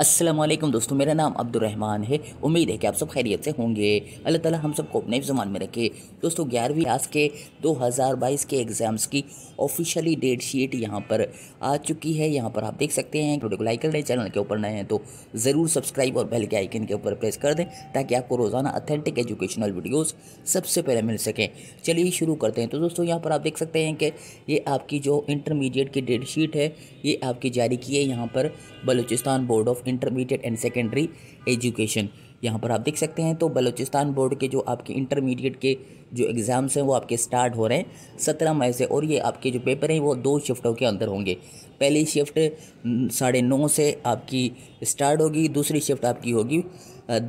असलम दोस्तों मेरा नाम अब्दुलरहमान है उम्मीद है कि आप सब खैरियत से होंगे अल्लाह ताला हम सबको अपने ज़मान में रखे दोस्तों ग्यारहवीं क्लास के 2022 के एग्ज़ाम्स की ऑफिशियली डेट शीट यहाँ पर आ चुकी है यहाँ पर आप देख सकते हैं वीडियो को लाइक कर लें चैनल के ऊपर नए हैं तो ज़रूर सब्सक्राइब और बेल के आइकन के ऊपर प्रेस कर दें ताकि आपको रोज़ाना अथेंटिक एजुकेशनल वीडियोज़ सबसे पहले मिल सकें चलिए शुरू करते हैं तो दोस्तों यहाँ पर आप देख सकते हैं कि ये आपकी जो इंटरमीडिएट की डेट शीट है ये आपकी जारी की है यहाँ पर Balochistan board of intermediate and secondary education यहाँ पर आप देख सकते हैं तो बलूचिस्तान बोर्ड के जो आपके इंटरमीडिएट के जो एग्ज़ाम्स हैं वो आपके स्टार्ट हो रहे हैं सत्रह मई से और ये आपके जो पेपर हैं वो दो शिफ्टों के अंदर होंगे पहली शिफ्ट साढ़े नौ से आपकी स्टार्ट होगी दूसरी शिफ्ट आपकी होगी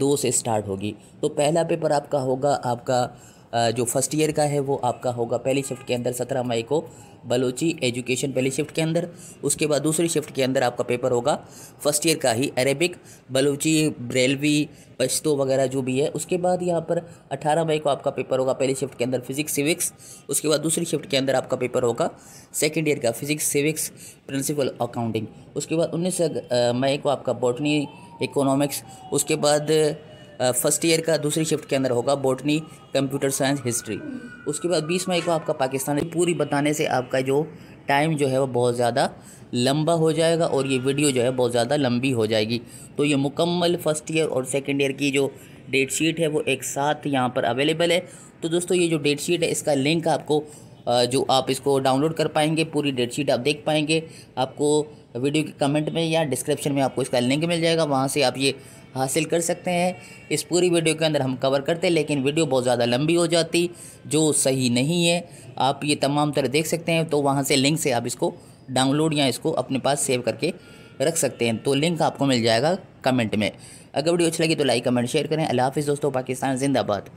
दो से स्टार्ट होगी तो पहला पेपर आपका होगा आपका जो फर्स्ट ईयर का है वो आपका होगा पहली शिफ्ट के अंदर सत्रह मई को बलोची एजुकेशन पहली शिफ्ट के अंदर उसके बाद दूसरी शिफ्ट के अंदर आपका पेपर होगा फर्स्ट ईयर का ही अरेबिक बलोची ब्रेलवी पश्तो वगैरह जो भी है उसके बाद यहाँ पर अठारह मई को आपका पेपर होगा पहली पहली शिफ्ट के अंदर फिजिक्स सिविक्स उसके बाद दूसरी शिफ्ट के अंदर आपका पेपर होगा सेकेंड ईयर का फिजिक्स सिविक्स प्रिंसिपल अकाउंटिंग उसके बाद उन्नीस मई को आपका बॉटनी इकोनॉमिक्स उसके बाद फर्स्ट ईयर का दूसरी शिफ्ट के अंदर होगा बॉटनी कंप्यूटर साइंस हिस्ट्री उसके बाद बीस मई को आपका पाकिस्तान पूरी बताने से आपका जो टाइम जो है वो बहुत ज़्यादा लंबा हो जाएगा और ये वीडियो जो है बहुत ज़्यादा लंबी हो जाएगी तो ये मुकम्मल फर्स्ट ईयर और सेकेंड ईयर की जो डेट शीट है वो एक साथ यहाँ पर अवेलेबल है तो दोस्तों ये जो डेट शीट है इसका लिंक आपको जो आप इसको डाउनलोड कर पाएंगे पूरी डेट शीट आप देख पाएंगे आपको वीडियो के कमेंट में या डिस्क्रिप्शन में आपको इसका लिंक मिल जाएगा वहाँ से आप ये हासिल कर सकते हैं इस पूरी वीडियो के अंदर हम कवर करते लेकिन वीडियो बहुत ज़्यादा लंबी हो जाती जो सही नहीं है आप ये तमाम तरह देख सकते हैं तो वहाँ से लिंक से आप इसको डाउनलोड या इसको अपने पास सेव करके रख सकते हैं तो लिंक आपको मिल जाएगा कमेंट में अगर वीडियो अच्छी लगी तो लाइक कमेंट शेयर करें अला हाफिज़ दोस्तों पाकिस्तान जिंदाबाद